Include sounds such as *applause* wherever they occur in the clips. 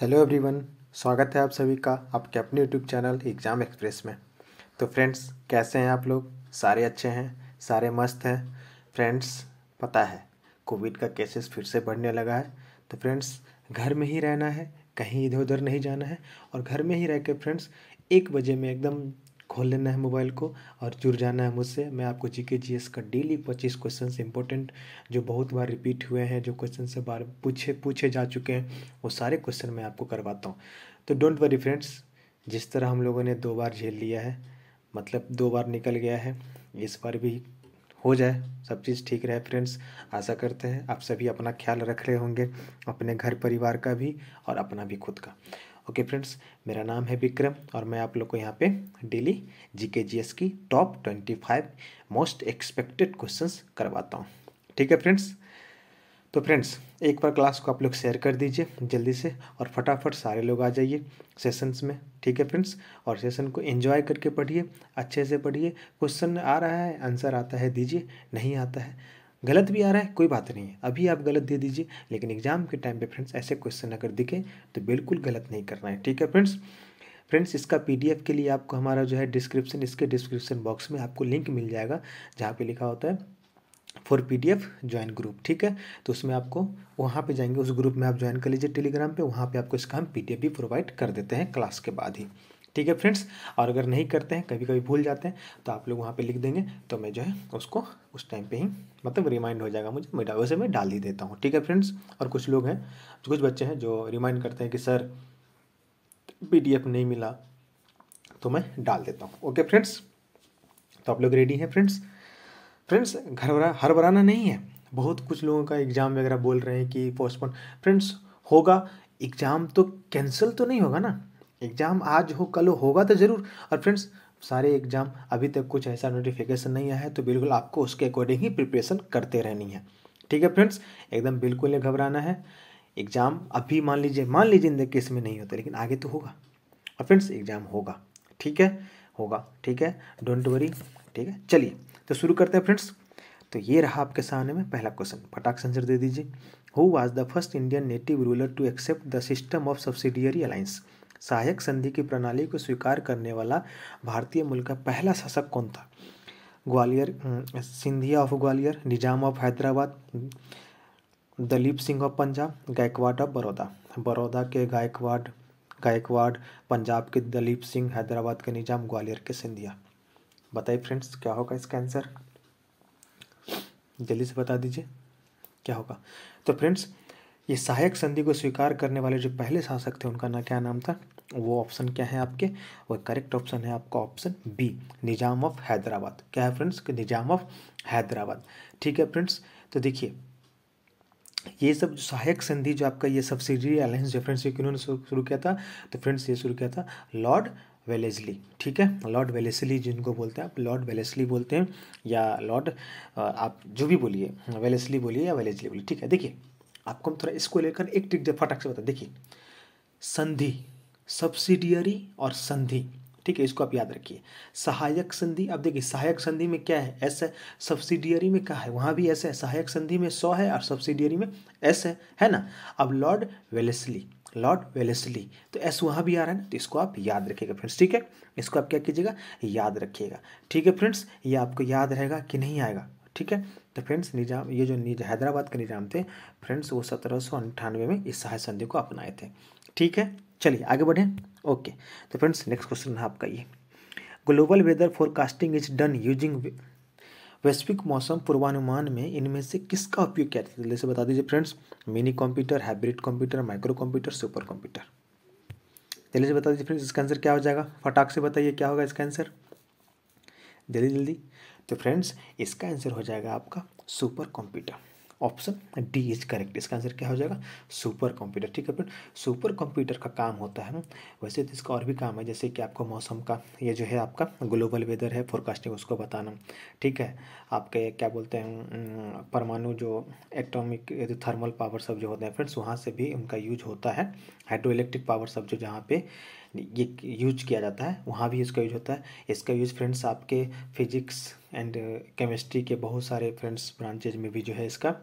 hello everyone स्वागत है आप सभी का आपके अपने यूट्यूब चैनल एग्ज़ाम एक्सप्रेस में तो फ्रेंड्स कैसे हैं आप लोग सारे अच्छे हैं सारे मस्त हैं फ्रेंड्स पता है कोविड का केसेस फिर से बढ़ने लगा है तो फ्रेंड्स घर में ही रहना है कहीं इधर उधर नहीं जाना है और घर में ही रह के फ्रेंड्स एक बजे में एकदम खोल लेना है मोबाइल को और जुड़ जाना है मुझसे मैं आपको जी के जी एस का डेली पच्चीस क्वेश्चन इंपॉर्टेंट जो बहुत बार रिपीट हुए हैं जो क्वेश्चन से बार पूछे पूछे जा चुके हैं वो सारे क्वेश्चन मैं आपको करवाता हूँ तो डोंट वरी फ्रेंड्स जिस तरह हम लोगों ने दो बार झेल लिया है मतलब दो बार निकल गया है इस बार भी हो जाए सब चीज़ ठीक रहे फ्रेंड्स आशा करते हैं आप सभी अपना ख्याल रख रहे होंगे अपने घर परिवार का भी और अपना भी खुद का ओके फ्रेंड्स मेरा नाम है विक्रम और मैं आप लोग को यहाँ पे डेली जीके जीएस की top twenty five most expected questions करवाता हूँ ठीक है फ्रेंड्स तो फ्रेंड्स एक बार क्लास को आप लोग शेयर कर दीजिए जल्दी से और फटाफट सारे लोग आ जाइए सेशंस में ठीक है फ्रेंड्स और सेशन को एंजॉय करके पढ़िए अच्छे से पढ़िए क्वेश्चन आ रहा है आंसर आता है दीजिए नहीं आता है गलत भी आ रहा है कोई बात नहीं है अभी आप गलत दे दीजिए लेकिन एग्जाम के टाइम पे फ्रेंड्स ऐसे क्वेश्चन अगर दिखे तो बिल्कुल गलत नहीं करना है ठीक है फ्रेंड्स फ्रेंड्स इसका पीडीएफ के लिए आपको हमारा जो है डिस्क्रिप्शन इसके डिस्क्रिप्शन बॉक्स में आपको लिंक मिल जाएगा जहाँ पर लिखा होता है for P D F join group ठीक है तो उसमें आपको वहाँ पर जाएंगे उस ग्रुप में आप ज्वाइन कर लीजिए टेलीग्राम पर वहाँ पर आपको इसका हम पी डी एफ भी प्रोवाइड कर देते हैं क्लास के बाद ही ठीक है फ्रेंड्स और अगर नहीं करते हैं कभी कभी भूल जाते हैं तो आप लोग वहाँ पे लिख देंगे तो मैं जो है उसको उस टाइम पे ही मतलब रिमाइंड हो जाएगा मुझे मैं वैसे मैं डाल ही देता हूँ ठीक है फ्रेंड्स और कुछ लोग हैं कुछ बच्चे हैं जो रिमाइंड करते हैं कि सर पी नहीं मिला तो मैं डाल देता हूँ ओके फ्रेंड्स तो आप लोग रेडी हैं फ्रेंड्स फ्रेंड्स घर हर बराना नहीं है बहुत कुछ लोगों का एग्ज़ाम वगैरह बोल रहे हैं कि पोस्टपोन फ्रेंड्स होगा एग्ज़ाम तो कैंसिल तो नहीं होगा ना एग्ज़ाम आज हो कल हो होगा तो ज़रूर और फ्रेंड्स सारे एग्ज़ाम अभी तक कुछ ऐसा नोटिफिकेशन नहीं आया है तो बिल्कुल आपको उसके अकॉर्डिंग ही प्रिपरेशन करते रहनी है ठीक है फ्रेंड्स एकदम बिल्कुल नहीं घबराना है एग्ज़ाम अभी मान लीजिए मान लीजिए इन दस केस में नहीं होता लेकिन आगे तो होगा और फ्रेंड्स एग्ज़ाम होगा ठीक है होगा ठीक है डोंट वरी ठीक है चलिए तो शुरू करते हैं फ्रेंड्स तो ये रहा आपके सामने में पहला क्वेश्चन फटाक आंसर दे दीजिए who was the first Indian native ruler to accept the system of subsidiary alliance सहायक संधि की प्रणाली को स्वीकार करने वाला भारतीय मूल का पहला शासक कौन था Gwalior Scindia of Gwalior Nizam of Hyderabad Dalip Singh of Punjab Gaekwad of Baroda Baroda के गायकवाड गायकवाड पंजाब के दलीप सिंह हैदराबाद के निजाम ग्वालियर के सिंधिया बताइए फ्रेंड्स क्या होगा इसका आंसर जल्दी से बता दीजिए क्या होगा तो फ्रेंड्स ये सहायक संधि को स्वीकार करने वाले जो पहले शासक थे उनका ना क्या नाम था वो ऑप्शन क्या है आपके वो करेक्ट ऑप्शन है आपका option B Nizam of Hyderabad क्या है फ्रेंड्स कि निजाम ऑफ हैदराबाद ठीक है फ्रेंड्स तो देखिए ये सब सहायक संधि जो आपका ये सब्सिडरी अलायंस जो फ्रेंड्स ये उन्होंने शुरू किया था तो फ्रेंड्स ये शुरू किया था लॉर्ड वेलेजली ठीक है लॉर्ड वेलेसली जिनको बोलते हैं आप लॉर्ड वेलेसली बोलते हैं या लॉर्ड आप जो भी बोलिए वेलेसली बोलिए या वेलेजली बोलिए ठीक है देखिए आपको हम थोड़ा इसको लेकर एक ट्रिक दे फटाक से बता देखिए संधि सब्सिडियरी और संधि ठीक है इसको आप याद रखिए सहायक संधि अब देखिए सहायक संधि में क्या है एस है सब्सिडियरी में क्या है वहाँ भी एस है सहायक संधि में सौ है और सब्सिडियरी में एस है है ना अब लॉर्ड वेलेसली लॉर्ड वेलेसली तो एस वहाँ भी आ रहा है ना तो इसको आप याद रखिएगा फ्रेंड्स ठीक है इसको आप क्या कीजिएगा याद रखिएगा ठीक है फ्रेंड्स ये आपको याद रहेगा कि नहीं आएगा ठीक है तो फ्रेंड्स निजाम ये जो निज हैदराबाद के निजाम थे फ्रेंड्स वो सत्रह सौ अंठानवे में इस सहाय संधि को अपनाए थे ठीक है चलिए आगे बढ़ें ओके तो फ्रेंड्स नेक्स्ट क्वेश्चन है आपका ये global weather forecasting is done using वैश्विक मौसम पूर्वानुमान में इनमें से किसका उपयोग किया जाता है जैसे बता दीजिए friends mini computer hybrid computer micro computer super computer जल्दी से बता दीजिए फ्रेंड्स इसका आंसर क्या हो जाएगा फटाक से बताइए क्या होगा इसका आंसर जल्दी जल्दी तो फ्रेंड्स इसका आंसर हो जाएगा आपका super computer option D is correct इसका आंसर क्या हो जाएगा सुपर कंप्यूटर ठीक है फ्रेंड सुपर कंप्यूटर का काम होता है वैसे तो इसका और भी काम है जैसे कि आपको मौसम का ये जो है आपका ग्लोबल वेदर है फोरकास्टिंग उसको बताना ठीक है आपके क्या बोलते हैं परमाणु जो एटॉमिक थर्मल पावर सब जो होते हैं फ्रेंड्स वहाँ से भी उनका यूज होता है हाइड्रो इलेक्ट्रिक पावर सब जो जहाँ पे ये यूज किया जाता है वहाँ भी इसका यूज होता है इसका यूज फ्रेंड्स आपके फिजिक्स एंड केमिस्ट्री के बहुत सारे फ्रेंड्स ब्रांचेज में भी जो है इसका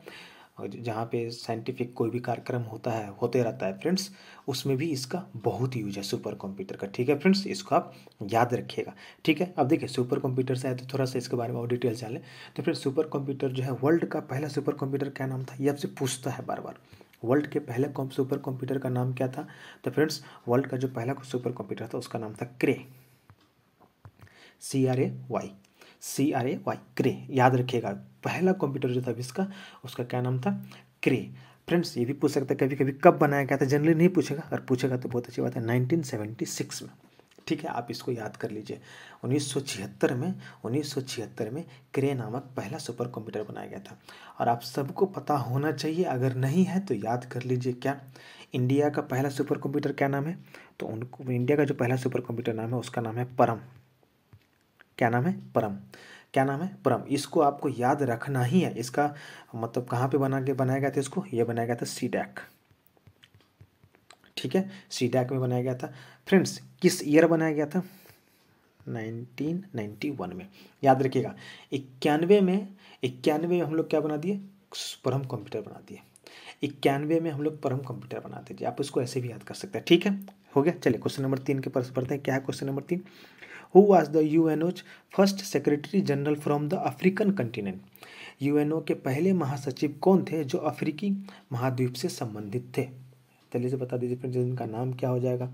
जहाँ पे साइंटिफिक कोई भी कार्यक्रम होता है होते रहता है फ्रेंड्स उसमें भी इसका बहुत यूज है सुपर कंप्यूटर का ठीक है फ्रेंड्स इसको आप याद रखिएगा ठीक है अब देखिए सुपर कंप्यूटर से आए तो थोड़ा सा इसके बारे में और डिटेल जान लें तो फ्रेंड्स सुपर कंप्यूटर जो है वर्ल्ड का पहला सुपर कंप्यूटर क्या नाम था ये आपसे पूछता है बार बार वर्ल्ड के पहले कॉम सुपर कंप्यूटर का नाम क्या था तो फ्रेंड्स वर्ल्ड का जो पहला सुपर कंप्यूटर था उसका नाम था Cray C R A Y C R A Y Cray याद रखिएगा पहला कंप्यूटर जो था इसका उसका क्या नाम था क्रे फ्रेंड्स ये भी पूछ सकते हैं कभी कभी कब बनाया गया था जनरली नहीं पूछेगा अगर पूछेगा तो बहुत अच्छी बात है नाइनटीन में ठीक है आप इसको याद कर लीजिए 1976 में 1976 में क्रे नामक पहला सुपर कंप्यूटर बनाया गया था और आप सबको पता होना चाहिए अगर नहीं है तो याद कर लीजिए क्या इंडिया का पहला सुपर कंप्यूटर क्या नाम है तो उनको इंडिया का जो पहला सुपर कंप्यूटर नाम है उसका नाम है परम क्या नाम है परम क्या नाम है परम इसको आपको याद रखना ही है इसका मतलब कहाँ पे बना के बनाया गया था इसको ये बनाया गया था सी डैक ठीक है सी में बनाया गया था फ्रेंड्स किस ईयर बनाया गया था 1991 में याद रखिएगा इक्यानवे में इक्यानवे में हम लोग क्या बना दिए परम कंप्यूटर बना दिए इक्यानवे में हम लोग परम कंप्यूटर बना दीजिए आप इसको ऐसे भी याद कर सकते हैं ठीक है हो गया चलिए क्वेश्चन नंबर तीन के पास पढ़ते हैं क्या है क्वेश्चन नंबर तीन who was the U N O's first secretary general from the African continent UNO के पहले महासचिव कौन थे जो अफ्रीकी महाद्वीप से संबंधित थे जल्दी से बता दीजिए फ्रेंड्स इनका नाम क्या हो जाएगा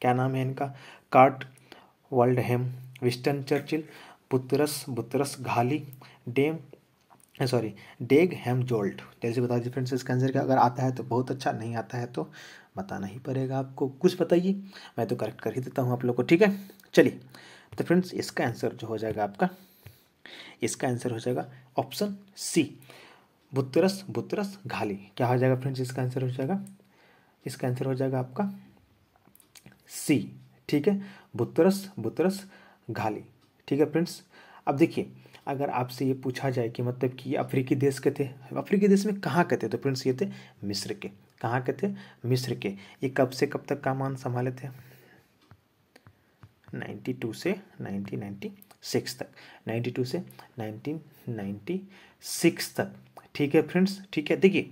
क्या नाम है इनका Kurt Waldheim Winston Churchill Boutros Boutros Ghali Dag sorry Dag हेम जोल्ट जल्दी से बता दीजिए फ्रेंड्स इसका आंसर क्या अगर आता है तो बहुत अच्छा नहीं आता है तो बताना ही पड़ेगा आपको कुछ बताइए मैं तो करेक्ट कर ही देता हूँ आप लोग को ठीक है चलिए तो फ्रेंड्स इसका आंसर जो हो जाएगा आपका इसका आंसर हो जाएगा option C Boutros Boutros Ghali क्या हो जाएगा फ्रेंड्स इसका आंसर हो जाएगा इसका आंसर हो जाएगा आपका सी ठीक है बुतरस बुतरस घाली ठीक है फ्रेंड्स अब देखिए अगर आपसे ये पूछा जाए कि मतलब कि ये अफ्रीकी देश के थे अफ्रीकी देश में कहाँ के थे तो फ्रेंड्स ये थे मिस्र के कहाँ के थे मिस्र के ये कब से कब तक का मान संभाले थे 92 से 1996 तक 92 से 1996 तक ठीक है फ्रेंड्स ठीक है देखिए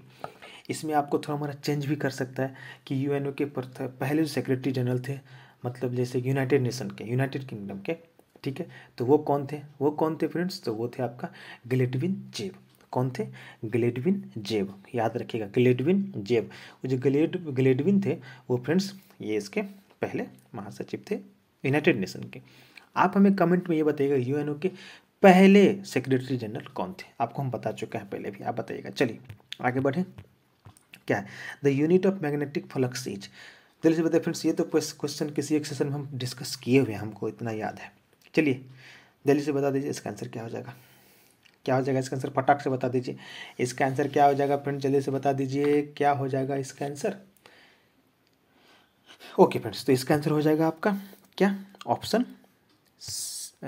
इसमें आपको थोड़ा मोड़ा चेंज भी कर सकता है कि यू के पहले जो सेक्रेटरी जनरल थे मतलब जैसे यूनाइटेड नेशन के यूनाइटेड किंगडम के ठीक है तो वो कौन थे वो कौन थे फ्रेंड्स तो वो थे आपका ग्लेडविन जेब कौन थे ग्लेडविन जेब याद रखिएगा ग्लेडविन जेब वो जो ग्लेड ग्लेडविन थे वो फ्रेंड्स ये इसके पहले महासचिव थे यूनाइटेड नेशन के आप हमें कमेंट में ये बताइएगा यूएनओ के पहले सेक्रेटरी जनरल कौन थे आपको हम बता चुके हैं पहले भी आप बताइएगा चलिए आगे बढ़ें क्या है the unit of magnetic flux is चलिए बताए फ्रेंड्स ये तो क्वेश्चन किसी एक सेशन में हम डिस्कस किए हुए हैं हमको इतना याद है चलिए जल्दी से बता दीजिए इसका आंसर क्या हो जाएगा क्या हो जाएगा इसका आंसर फटाक से बता दीजिए इसका आंसर क्या हो जाएगा फ्रेंड जल्दी से बता दीजिए क्या हो जाएगा इसका आंसर ओके फ्रेंड्स तो इसका आंसर हो जाएगा आपका क्या ऑप्शन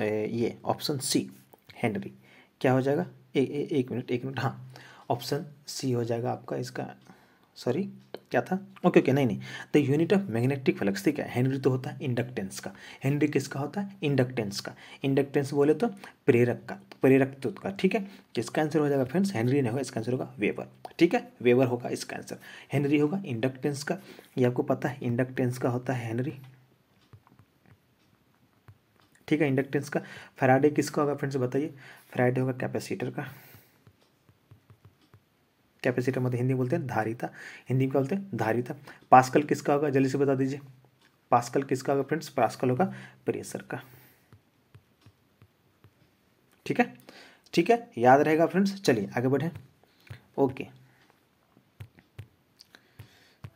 ये ऑप्शन सी हेनरी क्या हो जाएगा ए, ए, एक मिनट एक मिनट हाँ ऑप्शन सी हो जाएगा आपका इसका सॉरी क्या था ओके ओके नहीं नहीं the unit of magnetic flux ठीक है हेनरी तो होता है इंडक्टेंस का हेनरी किसका होता है इंडक्टेंस का इंडक्टेंस बोले तो प्रेरक का प्रेरक का ठीक है किसका आंसर हो जाएगा फ्रेंड्स हेनरी नहीं होगा इसका आंसर होगा वेबर ठीक है वेबर होगा इसका आंसर हेनरी होगा इंडक्टेंस का ये आपको पता है इंडक्टेंस का होता है हेनरी ठीक है इंडक्टेंस का फ्राइडे किसका होगा फ्रेंड्स बताइए फ्राइडे होगा कैपेसिटर का कैपेसिटर मतलब हिंदी बोलते हैं धारिता हिंदी में क्या बोलते हैं धारिता पास्कल किसका होगा जल्दी से बता दीजिए पास्कल किसका होगा फ्रेंड्स पास्कल होगा प्रेशर का ठीक है ठीक है याद रहेगा फ्रेंड्स चलिए आगे बढ़े ओके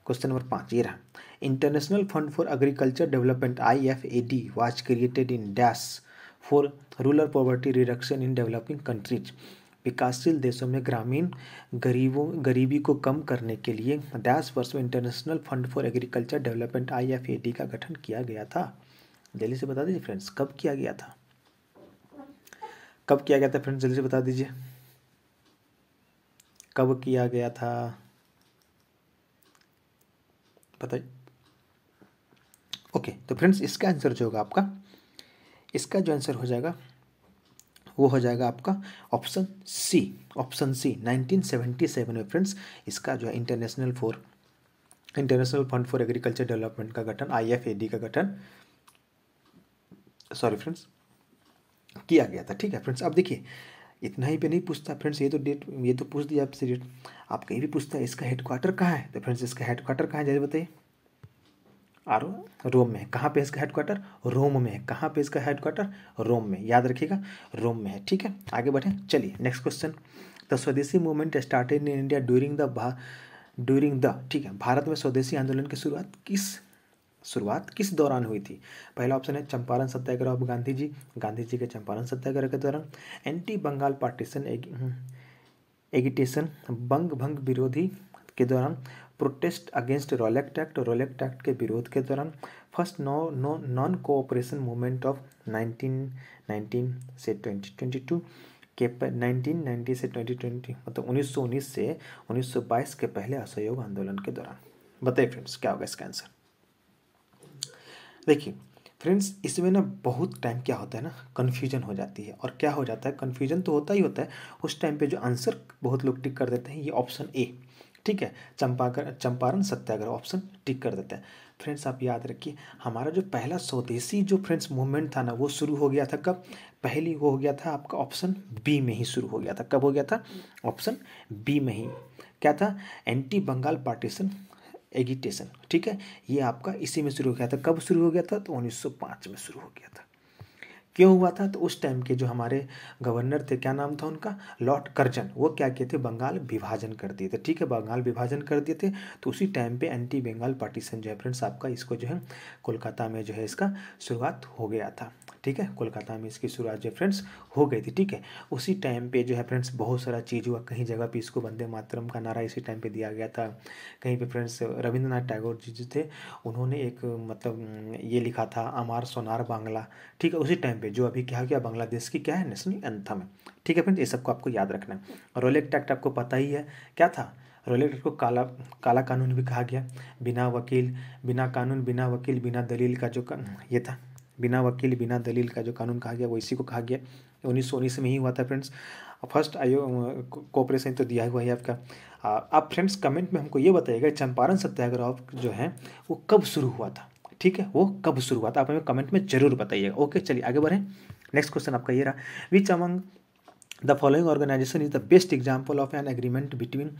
क्वेश्चन नंबर पाँच ये रहा international fund for agriculture development I F A D was created in dash for rural poverty reduction in developing countries विकासशील देशों में ग्रामीण गरीबों गरीबी को कम करने के लिए दस वर्ष में international fund for agriculture development I का गठन किया गया था जल्दी से बता दीजिए फ्रेंड्स कब किया गया था कब किया गया था फ्रेंड्स जल्दी से बता दीजिए कब किया गया था बताइए ओके तो फ्रेंड्स इसका आंसर जो होगा आपका इसका जो आंसर हो जाएगा वो हो जाएगा आपका ऑप्शन सी ऑप्शन सी 1977 में फ्रेंड्स इसका जो है international for international fund for agriculture development का गठन आईएफएडी का गठन सॉरी फ्रेंड्स किया गया था ठीक है फ्रेंड्स अब देखिए इतना ही पे नहीं पूछता फ्रेंड्स ये तो डेट ये तो पूछ दिया आपसे डेट आप कहीं भी पूछता है इसका हेडक्वार्टर कहाँ है तो फ्रेंड्स इसका हेडक्वार्टर कहाँ है जैसे बताइए और रोम में है कहाँ पे इसका हेडक्वार्टर रोम में है कहाँ पे इसका हेडक्वार्टर रोम में याद रखिएगा रोम में है ठीक है आगे बढ़ें चलिए next question the Swadeshi movement started in India during the during the ठीक है भारत में स्वदेशी आंदोलन की शुरुआत किस शुरुआत किस दौरान हुई थी पहला ऑप्शन है चंपारण सत्याग्रह ऑफ गांधी जी गांधी जी के चंपारण सत्याग्रह के दौरान एंटी बंगाल पार्टीशन एगिटेशन बंग भंग विरोधी के दौरान प्रोटेस्ट अगेंस्ट रोलेक्ट एक्ट और रोलेक्ट एक्ट के विरोध के दौरान first no no non cooperation movement of nineteen nineteen से ट्वेंटी ट्वेंटी टू के नाइनटीन नाइन्टी से ट्वेंटी ट्वेंटी मतलब उन्नीस से बाईस के पहले असहयोग आंदोलन के दौरान बताइए फ्रेंड्स क्या होगा इसका आंसर देखिए फ्रेंड्स इसमें ना बहुत टाइम क्या होता है ना कन्फ्यूजन हो जाती है और क्या हो जाता है कन्फ्यूजन तो होता ही होता है उस टाइम पे जो आंसर बहुत लोग टिक कर देते हैं ये ऑप्शन ए ठीक है चंपाकर चंपारण सत्याग्रह ऑप्शन टिक कर देते हैं फ्रेंड्स आप याद रखिए हमारा जो पहला स्वदेशी जो फ्रेंड्स मूवमेंट था ना वो शुरू हो गया था कब पहली वो हो गया था आपका ऑप्शन बी में ही शुरू हो गया था कब हो गया था ऑप्शन बी में ही क्या था एंटी बंगाल पार्टीशन एगिटेशन ठीक है ये आपका इसी में शुरू हो गया था कब शुरू हो गया था तो 1905 में शुरू हो गया था क्यों हुआ था तो उस टाइम के जो हमारे गवर्नर थे क्या नाम था उनका लॉर्ड कर्जन वो क्या किए थे बंगाल विभाजन कर दिए थे ठीक है बंगाल विभाजन कर दिए थे तो उसी टाइम पे एंटी बंगाल पार्टीशन जो है फ्रेंड्स आपका इसको जो है कोलकाता में जो है इसका शुरुआत हो गया था ठीक है कोलकाता में इसकी शुरुआत जो फ्रेंड्स हो गई थी ठीक है उसी टाइम पे जो है फ्रेंड्स बहुत सारा चीज़ हुआ कहीं जगह पे इसको वंदे मातरम का नारा इसी टाइम पे दिया गया था कहीं पे फ्रेंड्स रविंद्रनाथ टैगोर जी जो थे उन्होंने एक मतलब ये लिखा था अमार सोनार बांग्ला ठीक है उसी टाइम पर जो अभी क्या क्या बांग्लादेश की क्या है नेशनल एंथम है ठीक है फ्रेंड्स ये सबको आपको याद रखना है रोलेक्ट एक्ट आपको पता ही है क्या था रोलेट को काला काला कानून भी कहा गया बिना वकील बिना कानून बिना वकील बिना दलील का जो ये था बिना वकील बिना दलील का जो कानून कहा गया वो इसी को कहा गया उन्नीस सौ उन्नीस में ही हुआ था फ्रेंड्स फर्स्ट आयो कोऑपरेशन तो दिया हुआ है आपका आप फ्रेंड्स कमेंट में हमको ये बताइएगा चंपारण सत्याग्रह जो है वो कब शुरू हुआ था ठीक है वो कब शुरू हुआ था आप हमें कमेंट में जरूर बताइएगा ओके चलिए आगे बढ़ें नेक्स्ट क्वेश्चन आपका ये रहा which among the following organisation is the best example of an agreement between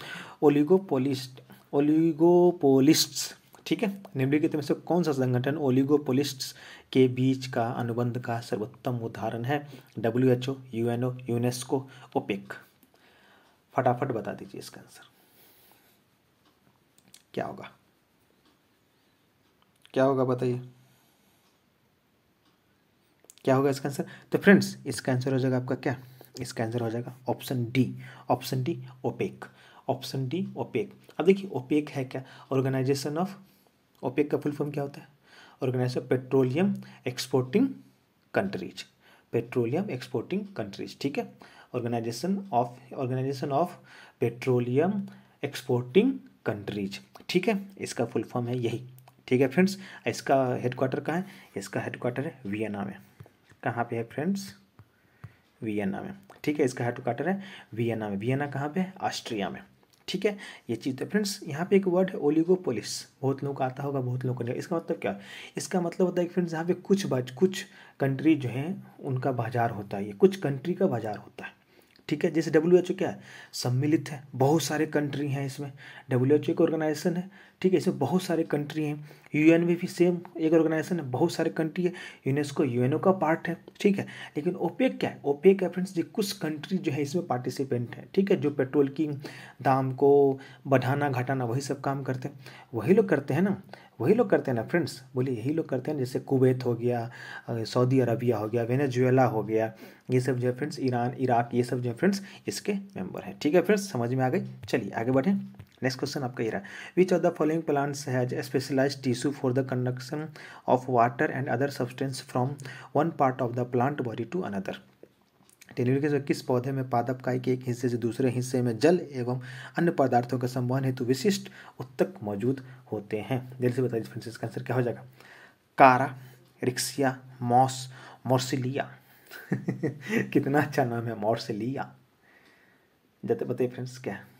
oligopolist oligopolists ठीक है निम्नलिखित में से कौन सा संगठन ओलिगोपोलिस्ट के बीच का अनुबंध का सर्वोत्तम उदाहरण है W H O U N O UNESCO OPEC फटाफट बता दीजिए इसका आंसर क्या होगा क्या होगा बताइए क्या होगा इसका आंसर तो फ्रेंड्स इसका आंसर हो जाएगा आपका क्या इसका आंसर हो जाएगा option D option D OPEC option D OPEC अब देखिए ओपेक है क्या ऑर्गेनाइजेशन ऑफ ओपेक का फुल फॉर्म क्या होता है organise petroleum exporting countries petroleum exporting countries ठीक है organisation of organisation of petroleum exporting countries ठीक है इसका फुल फॉर्म है यही ठीक है फ्रेंड्स इसका हेडक्वार्टर कहाँ है इसका हेडक्वार्टर है वियना में कहाँ पे है फ्रेंड्स वियना में ठीक है इसका हेडक्वार्टर है वियना में वियना कहाँ पे है ऑस्ट्रिया में ठीक है ये चीज़ है तो फ्रेंड्स यहाँ पे एक वर्ड है ओलिगोपोलिस बहुत लोगों को आता होगा बहुत लोगों को नहीं इसका मतलब क्या इसका मतलब होता है कि फ्रेंड्स यहाँ पे कुछ बच कुछ कंट्री जो हैं उनका बाजार होता है ये कुछ कंट्री का बाजार होता है ठीक है जैसे डब्ल्यू एच ओ क्या है सम्मिलित है बहुत सारे कंट्री हैं इसमें डब्ल्यू एच ओ एक ऑर्गेनाइजेशन है ठीक है इसमें बहुत सारे कंट्री हैं यू एन भी, भी सेम एक ऑर्गेनाइजेशन है बहुत सारे कंट्री है यूनेस्को यू एन ओ का पार्ट है ठीक है लेकिन ओपेक क्या है ओपेक है फ्रेंड्स ये कुछ कंट्री जो है इसमें पार्टिसिपेंट है ठीक है जो पेट्रोल की दाम को बढ़ाना घटाना वही सब काम करते हैं वही लोग करते हैं ना वही लोग करते हैं ना फ्रेंड्स बोलिए यही लोग करते हैं जैसे कुवैत हो गया सऊदी अरबिया हो गया वेनेजुएला हो गया ये सब जो है फ्रेंड्स ईरान इराक ये सब जो है फ्रेंड्स इसके मेंबर हैं ठीक है फ्रेंड्स समझ में आ गई चलिए आगे बढ़ें नेक्स्ट क्वेश्चन आपका ये रहा which of the following plants has specialise tissue for the conduction of water and other substance from one part of the plant body to another television के किस पौधे में पादपकाय के एक हिस्से से दूसरे हिस्से में जल एवं अन्य पदार्थों के संवहन हेतु विशिष्ट उत्तक मौजूद होते हैं जल्दी से बताइए फ्रेंड्स इसका आंसर क्या हो जाएगा कारा रिक्सिया मॉस मोर्सिलिया *laughs* कितना अच्छा नाम है मोर्सिलिया जैसे बताइए फ्रेंड्स क्या है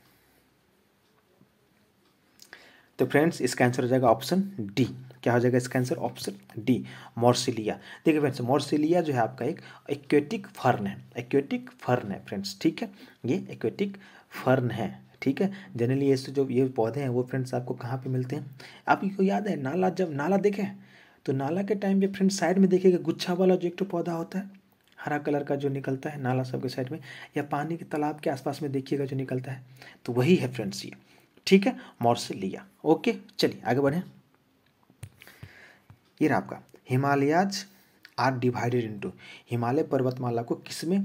तो फ्रेंड्स इसका आंसर हो जाएगा ऑप्शन डी क्या हो जाएगा इसका आंसर ऑप्शन डी मॉर्सिलिया देखिए फ्रेंड्स मॉर्सिलिया जो है आपका एक एक्वेटिक फर्न है एक्वेटिक फर्न है फ्रेंड्स ठीक है ये एक्वेटिक फर्न है ठीक है जनरली ये जो ये पौधे हैं वो फ्रेंड्स आपको कहाँ पर मिलते हैं आपको याद है नाला जब नाला देखें तो नाला के टाइम पर फ्रेंड्स साइड में देखिएगा गुच्छा वाला जो एक तो पौधा होता है हरा कलर का जो निकलता है नाला सबके साइड में या पानी के तालाब के आसपास में देखिएगा जो निकलता है तो वही है फ्रेंड्स ये ठीक है मॉर्सिलिया ओके चलिए आगे बढ़ें ये रहा आपका Himalayas are divided into Himalaya पर्वतमाला को किस में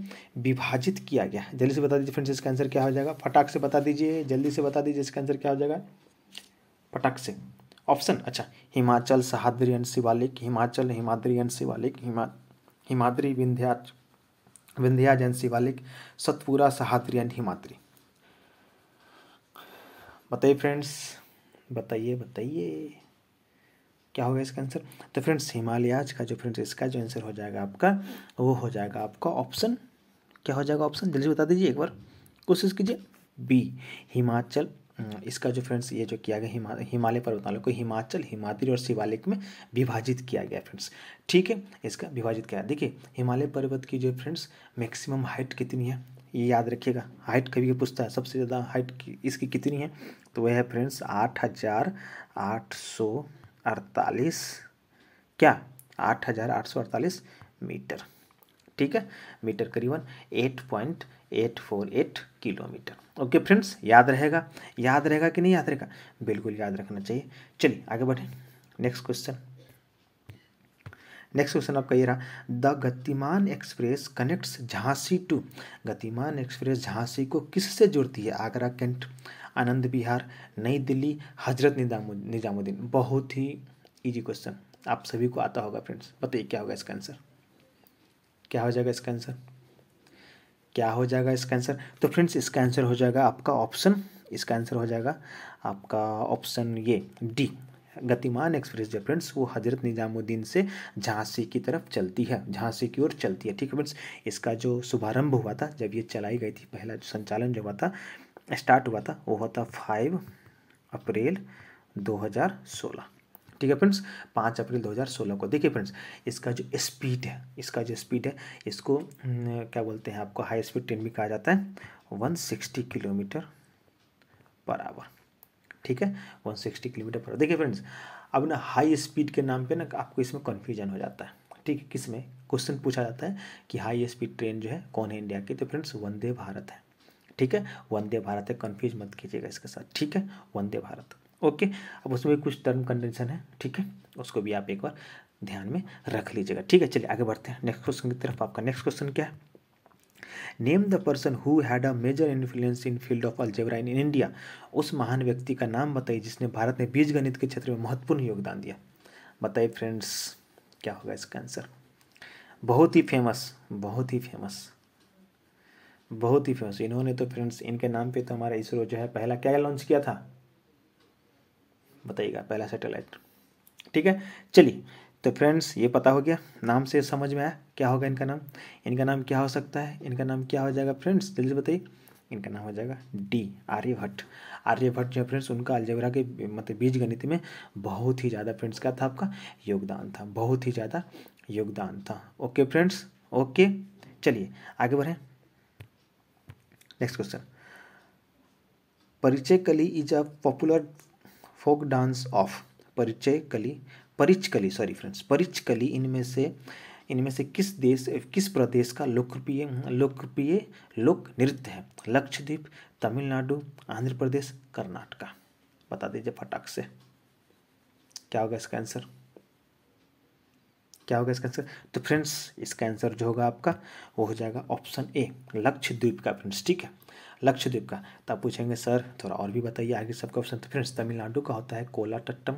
विभाजित किया गया जल्दी से बता दीजिए फ्रेंड्स इसका आंसर क्या हो जाएगा फटाक से बता दीजिए जल्दी से बता दीजिए इसका आंसर क्या हो जाएगा फटाक से ऑप्शन अच्छा हिमाचल सहाद्री शिवालिक हिमाचल हिमाद्री शिवालिक हिमा हिमाद्री विंध्याच विंध्याज शिवालिक सतपुरा सहाद्री एंड हिमाद्री बताइए फ्रेंड्स बताइए बताइए क्या होगा इसका आंसर तो फ्रेंड्स हिमालयाज का जो फ्रेंड्स इसका जो आंसर हो जाएगा आपका वो हो जाएगा आपका ऑप्शन क्या हो जाएगा ऑप्शन जल्दी बता दीजिए एक बार कोशिश कीजिए बी हिमाचल हम्म, इसका जो फ्रेंड्स ये जो किया गया हिमा हिमालय पर्वतालों को हिमाचल हिमाद्री और शिवालिक में विभाजित किया गया फ्रेंड्स ठीक है इसका विभाजित किया देखिए हिमालय पर्वत की जो फ्रेंड्स मैक्सिमम हाइट कितनी है ये याद रखिएगा हाइट कभी पूछता है सबसे ज़्यादा हाइट की, इसकी कितनी है तो वह है फ्रेंड्स आठ हज़ार आठ सौ अड़तालीस क्या आठ हज़ार मीटर ठीक है मीटर करीबन 8.848 किलोमीटर ओके फ्रेंड्स याद रहेगा याद रहेगा कि नहीं याद रहेगा बिल्कुल याद रखना चाहिए चलिए आगे बढ़ें नेक्स्ट क्वेश्चन नेक्स्ट क्वेश्चन आपका ये रहा the Gatiman express connects Jhansi to Gatiman express Jhansi को किससे जोड़ती है आगरा कैंट आनंद विहार नई दिल्ली हजरत निजामुद्दीन बहुत ही इजी क्वेश्चन आप सभी को आता होगा फ्रेंड्स बताइए क्या होगा इसका आंसर क्या हो जाएगा इसका आंसर क्या हो जाएगा इसका आंसर तो फ्रेंड्स इसका आंसर हो जाएगा आपका ऑप्शन इसका आंसर हो जाएगा आपका ऑप्शन ये डी गतिमान एक्सप्रेस जो फ्रेंड्स वो हजरत निजामुद्दीन से झांसी की तरफ चलती है झांसी की ओर चलती है ठीक है फ्रेंड्स इसका जो शुभारंभ हुआ था जब ये चलाई गई थी पहला संचालन जो हुआ था स्टार्ट हुआ था वो हुआ था फाइव अप्रैल 2016 ठीक है फ्रेंड्स पाँच अप्रैल 2016 को देखिए फ्रेंड्स इसका जो स्पीड है इसका जो स्पीड है इसको क्या बोलते हैं आपको हाई स्पीड ट्रेन भी कहा जाता है 160 किलोमीटर पर आवर ठीक है 160 किलोमीटर पर देखिए फ्रेंड्स अब ना हाई स्पीड के नाम पे ना आपको इसमें कन्फ्यूजन हो जाता है ठीक है किस में क्वेश्चन पूछा जाता है कि हाई स्पीड ट्रेन जो है कौन है इंडिया की तो फ्रेंड्स वंदे भारत है ठीक है वंदे भारत है कन्फ्यूज मत कीजिएगा इसके साथ ठीक है वंदे भारत ओके अब उसमें कुछ टर्म कंडीशन है ठीक है उसको भी आप एक बार ध्यान में रख लीजिएगा ठीक है चलिए आगे बढ़ते हैं नेक्स्ट क्वेश्चन की तरफ आपका नेक्स्ट क्वेश्चन क्या है name the person who had a major influence in field of algebra in India उस महान व्यक्ति का नाम बताइए जिसने भारत में बीज गणित के क्षेत्र में महत्वपूर्ण योगदान दिया बताइए फ्रेंड्स क्या होगा इसका आंसर बहुत ही फेमस बहुत ही फेमस बहुत ही फेमस इन्होंने तो फ्रेंड्स इनके नाम पे तो हमारा इसरो जो है पहला क्या लॉन्च किया था बताइएगा पहला सैटेलाइट ठीक है चलिए तो फ्रेंड्स ये पता हो गया नाम से समझ में आया क्या होगा इनका नाम इनका नाम क्या हो सकता है इनका नाम क्या हो जाएगा फ्रेंड्स जल्दी बताइए इनका नाम हो जाएगा डी आर्यभट्ट आर्यभट्ट जो है फ्रेंड्स उनका अलजेबरा के मतलब बीज गणित में बहुत ही ज़्यादा फ्रेंड्स का था आपका योगदान था बहुत ही ज़्यादा योगदान था ओके फ्रेंड्स ओके चलिए आगे बढ़ें next question Parichakali is a popular folk dance of Parichakali परिच कली सॉरी फ्रेंड्स परिच कली इनमें से इनमें से किस देश किस प्रदेश का लोकप्रिय लोकप्रिय लोक नृत्य है लक्षद्वीप तमिलनाडु आंध्र प्रदेश कर्नाटका बता दीजिए फटाक से क्या होगा इसका आंसर क्या होगा इसका आंसर तो फ्रेंड्स इसका आंसर जो होगा आपका वो हो जाएगा ऑप्शन ए लक्षद्वीप का फ्रेंड्स ठीक है लक्षद्वीप का तो आप पूछेंगे सर थोड़ा और भी बताइए आगे सबका ऑप्शन तो फ्रेंड्स तमिलनाडु का होता है कोलाटट्टम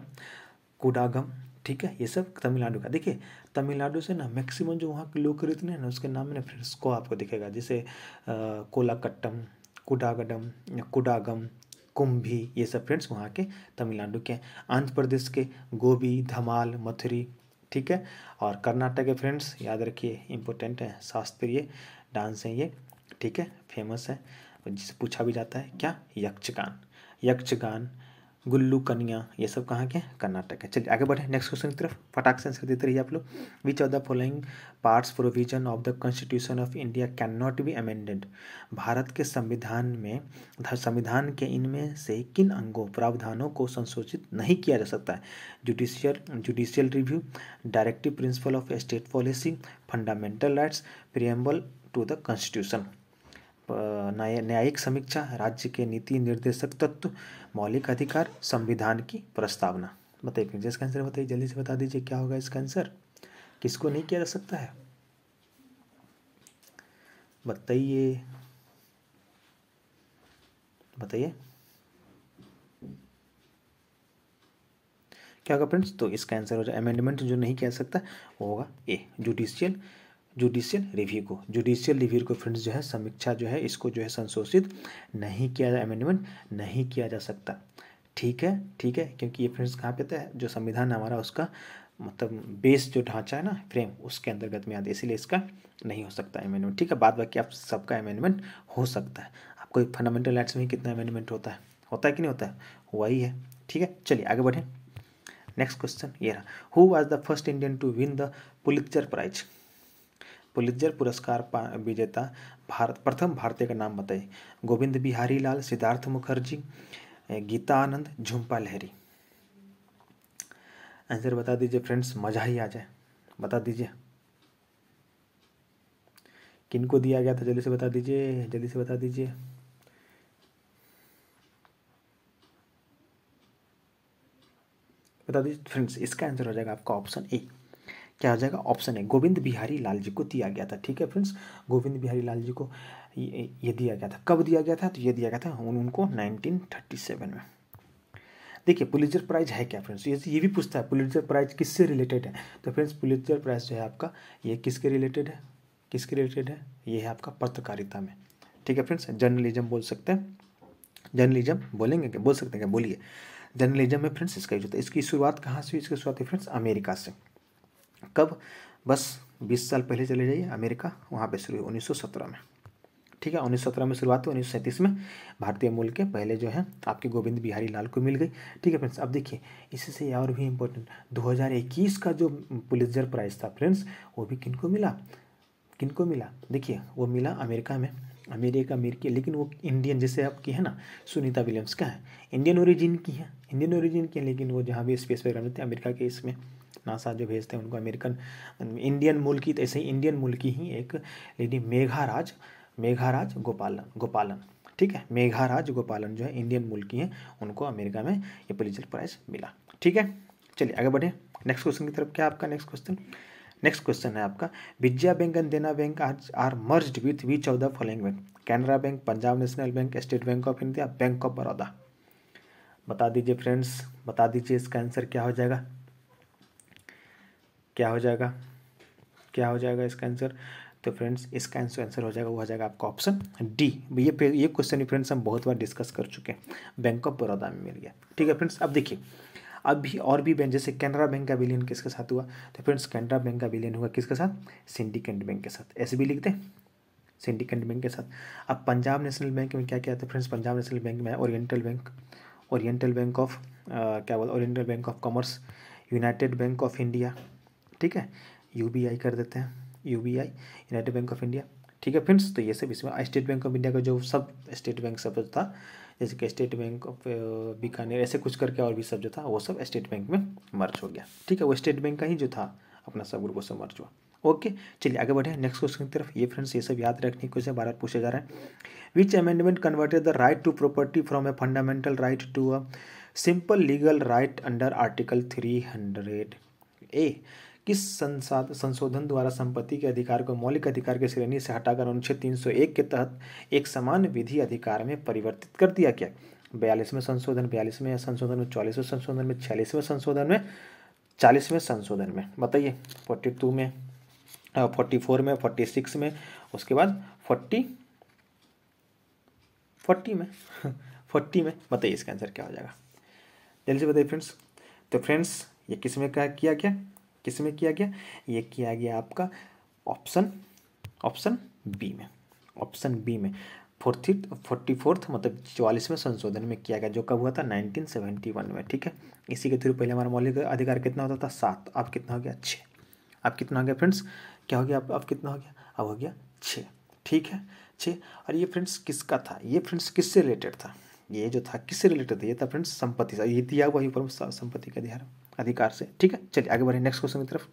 कुडागम ठीक है ये सब तमिलनाडु का देखिए तमिलनाडु से ना मैक्सिमम जो वहाँ के लोग रहते हैं ना उसके नाम ना फ्रेंड्स को आपको दिखेगा जैसे कोलाकट्टम कुडागडम कुडागम कुंभी ये सब फ्रेंड्स वहाँ के तमिलनाडु के आंध्र प्रदेश के गोभी धमाल मथुरी ठीक है और कर्नाटक के फ्रेंड्स याद रखिए इम्पोर्टेंट है शास्त्रीय डांस है ये ठीक है फेमस है जिसे पूछा भी जाता है क्या यक्षगान यक्षगान गुल्लू कनिया ये सब कहाँ के कर्नाटक है चलिए आगे बढ़े नेक्स्ट क्वेश्चन की तरफ फटाक से आंसर देते रहिए आप लोग which of the following parts provision of the constitution of India can not be amended Bharat के संविधान में संविधान के इनमें से किन अंगों प्रावधानों को संशोधित नहीं किया जा सकता है judicial judicial review directive principle of state policy fundamental rights preamble to the constitution न्यायिक समीक्षा राज्य के नीति निर्देशक तत्व मौलिक अधिकार संविधान की प्रस्तावना बताइए फिर इसका आंसर बताइए जल्दी से बता दीजिए क्या होगा इसका आंसर किसको नहीं किया जा सकता है बताइए बताइए क्या होगा फ्रेंड्स तो इसका आंसर हो जाए अमेंडमेंट जो नहीं कह सकता वो होगा ए जुडिशियल जुडिशियल रिव्यू को जुडिशियल रिव्यू को फ्रेंड्स जो है समीक्षा जो है इसको जो है संशोधित नहीं किया जाए अमेंडमेंट नहीं किया जा सकता ठीक है ठीक है क्योंकि ये फ्रेंड्स कहाँ पे आता है जो संविधान हमारा उसका मतलब बेस जो ढांचा है ना फ्रेम उसके अंतर्गत में आता है इसीलिए इसका नहीं हो सकता अमेंडमेंट ठीक है बाद बाकी आप सबका अमेंडमेंट हो सकता है आपको फंडामेंटल राइट्स में कितना अमेंडमेंट होता है होता है कि नहीं होता है वही है ठीक है चलिए आगे बढ़ें नेक्स्ट क्वेश्चन ये रहा who was the first Indian to win the Pulitzer prize Pulitzer पुरस्कार विजेता भारत प्रथम भारतीय का नाम बताए गोविंद बिहारी लाल सिद्धार्थ मुखर्जी गीता आनंद झुम्पा लहरी आंसर बता दीजिए फ्रेंड्स मज़ा ही आ जाए बता दीजिए किनको दिया गया था जल्दी से बता दीजिए जल्दी से बता दीजिए बता दीजिए फ्रेंड्स इसका आंसर हो जाएगा आपका ऑप्शन ए क्या हो जाएगा ऑप्शन है गोविंद बिहारी लाल जी को दिया गया था ठीक है फ्रेंड्स गोविंद बिहारी लाल जी को ये, दिया गया था कब दिया गया था तो ये दिया गया था उन, उनको 1937 में देखिए पुलिजर प्राइज है क्या फ्रेंड्स ये ये भी पूछता है पुलिजर प्राइज किससे रिलेटेड है तो फ्रेंड्स पुलिजर प्राइज जो है आपका ये किसके रिलेटेड है किसके रिलेटेड है ये है आपका पत्रकारिता में ठीक है फ्रेंड्स जर्नलिज्म बोल सकते हैं जर्नलिज्म बोलेंगे क्या बोल सकते हैं क्या बोलिए जर्नलिज्म में फ्रेंड्स इसका यूज होता है इसकी शुरुआत कहाँ से इसकी शुरुआत है फ्रेंड्स अमेरिका से कब बस बीस साल पहले चले जाइए अमेरिका वहाँ पे शुरू हुई 1917 में ठीक है 1917 में शुरुआत हुई उन्नीस में भारतीय मूल के पहले जो है आपके गोविंद बिहारी लाल को मिल गई ठीक है फ्रेंड्स अब देखिए इससे और भी इम्पोर्टेंट 2021 का जो पुलिसजर प्राइज था फ्रेंड्स वो भी किन को मिला किन को मिला देखिए वो मिला अमेरिका में अमेरिका अमेरिकी लेकिन वो इंडियन जैसे आपकी है ना सुनीता विलियम्स का है इंडियन ओरिजिन की है इंडियन ओरिजिन के हैं लेकिन वो जहाँ भी स्पेस प्रोग्राम देते हैं अमेरिका के इसमें नासा जो भेजते हैं उनको अमेरिकन इंडियन मूल की तो ऐसे ही इंडियन मूल की ही एक लेडी मेघाराज मेघाराज गोपालन गोपालन ठीक है मेघाराज गोपालन जो है इंडियन मूल की हैं उनको अमेरिका में ये पुलिचर प्राइज मिला ठीक है चलिए आगे बढ़े नेक्स्ट क्वेश्चन की तरफ क्या आपका नेक्स्ट क्वेश्चन नेक्स्ट क्वेश्चन है आपका Vijaya bank and Dena bank आज are merge with which of the following bank Canara bank Punjab national bank state bank of India bank of Baroda बता दीजिए फ्रेंड्स बता दीजिए इसका आंसर क्या हो जाएगा क्या हो जाएगा क्या हो जाएगा इसका आंसर तो फ्रेंड्स इसका आंसर आंसर हो जाएगा वो हो जाएगा आपका ऑप्शन डी ये ये क्वेश्चन फ्रेंड्स हम बहुत बार डिस्कस कर चुके हैं बैंक ऑफ बड़ौदा में मिल गया ठीक है फ्रेंड्स अब देखिए अब भी और भी बैंक जैसे कैनरा बैंक का विलियन किसके साथ हुआ तो फ्रेंड्स कैनरा बैंक का विलियन हुआ किसके साथ सिंडिकेट बैंक के साथ ऐसे भी लिखते सिंडिकेट बैंक के साथ अब पंजाब नेशनल बैंक में क्या क्या था फ्रेंड्स पंजाब नेशनल बैंक में oriental bank oriental bank of क्या बोल oriental bank of commerce united bank of India ठीक है यू कर देते हैं U united bank of India ठीक है फ्रेंड्स तो ये सब इसमें स्टेट बैंक ऑफ इंडिया का जो सब स्टेट बैंक सब था जैसे कि स्टेट बैंक ऑफ बीकानेर ऐसे कुछ करके और भी सब जो था वो सब स्टेट बैंक में मर्ज हो गया ठीक है वो स्टेट बैंक का ही जो था अपना सब ग्रुप वो सब मर्ज हुआ ओके चलिए आगे बढ़े नेक्स्ट क्वेश्चन की तरफ ये फ्रेंड्स ये सब याद रखने क्वेश्चन बार बार पूछे जा रहे हैं which amendment converted the right to property from a fundamental right to a simple legal right under article three hundred A किस संशोधन द्वारा संपत्ति के अधिकार को मौलिक अधिकार की श्रेणी से हटाकर अनुच्छेद तीन सौ एक के तहत एक समान विधि अधिकार में परिवर्तित कर दिया गया बयालीसवें संशोधन बयालीसवें संशोधन में चौलीसवें संशोधन में छियालीसवें संशोधन में चालीसवें संशोधन में बताइए फोर्टी टू में फोर्टी फोर में फोर्टी सिक्स में उसके बाद फोर्टी फोर्टी में फोर्टी *laughs* में बताइए इसका आंसर क्या हो जाएगा जल्दी से बताइए फ्रेंड्स तो फ्रेंड्स ये किस में क्या किया गया किस में किया गया ये किया गया आपका ऑप्शन ऑप्शन बी में ऑप्शन बी में फोर्थी फोर्टी फोर्थ मतलब चौवालीसवें संशोधन में किया गया जो कब हुआ था 1971 में ठीक है इसी के थ्रू पहले हमारा मौलिक अधिकार कितना होता था सात अब कितना हो गया छः अब कितना हो गया फ्रेंड्स क्या हो गया अब अब कितना हो गया अब हो गया छः ठीक है छः और ये फ्रेंड्स किसका था ये फ्रेंड्स किससे रिलेटेड था ये जो था किससे रिलेटेड था ये था फ्रेंड्स संपत्ति से ये दिया हुआ ही संपत्ति का अधिकार अधिकार से ठीक है चलिए आगे बढ़े नेक्स्ट क्वेश्चन की तरफ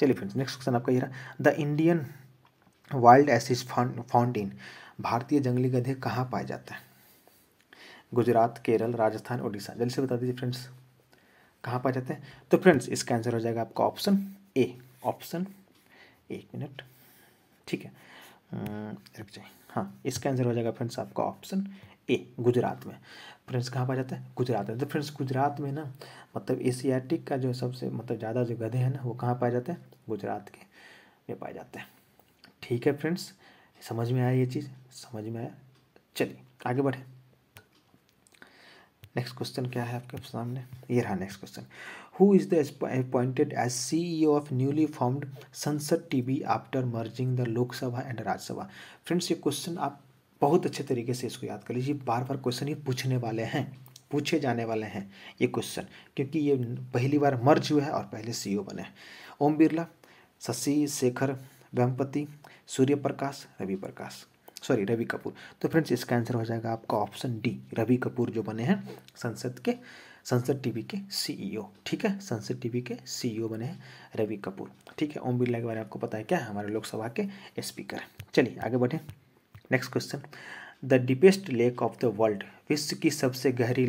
चलिए फ्रेंड्स नेक्स्ट क्वेश्चन आपका ये रहा the Indian wild ass is found भारतीय जंगली गधे कहाँ पाए जाते हैं गुजरात केरल राजस्थान उड़ीसा जल्दी से बता दीजिए फ्रेंड्स कहाँ पाए जाते हैं तो फ्रेंड्स इसका आंसर हो जाएगा आपका ऑप्शन ए ऑप्शन एक मिनट ठीक है रुक जाए हाँ इसका आंसर हो जाएगा फ्रेंड्स आपका ऑप्शन ए गुजरात में फ्रेंड्स कहाँ पर जाता है गुजरात में तो फ्रेंड्स गुजरात में ना मतलब एशियाटिक का जो सबसे मतलब ज़्यादा जो गधे हैं ना वो कहाँ पाए जाते हैं गुजरात के में पाए जाते हैं ठीक है फ्रेंड्स समझ में आया ये चीज़ समझ में आया चलिए आगे बढ़े नेक्स्ट क्वेश्चन क्या है आपके सामने ये रहा next question who is the appointed as CEO of newly formed Sansad we after merging the Lok Sabha and Rajya Sabha friends ये क्वेश्चन आप बहुत अच्छे तरीके से इसको याद कर लीजिए बार बार क्वेश्चन ये पूछने वाले हैं पूछे जाने वाले हैं ये क्वेश्चन क्योंकि ये पहली बार मर्ज हुआ है और पहले सीईओ e बने हैं ओम बिरला शशि शेखर वेमपति सूर्य प्रकाश रवि प्रकाश सॉरी रवि कपूर तो फ्रेंड्स इसका आंसर हो जाएगा आपका ऑप्शन डी रवि कपूर जो बने हैं संसद के संसद टीवी के सीईओ e ठीक है संसद टीवी के सीईओ e बने हैं रवि कपूर ठीक है ओम बिरला के बारे में आपको पता है क्या हमारे लोकसभा के स्पीकर चलिए आगे बढ़े next question the deepest lake of the world विश्व की सबसे गहरी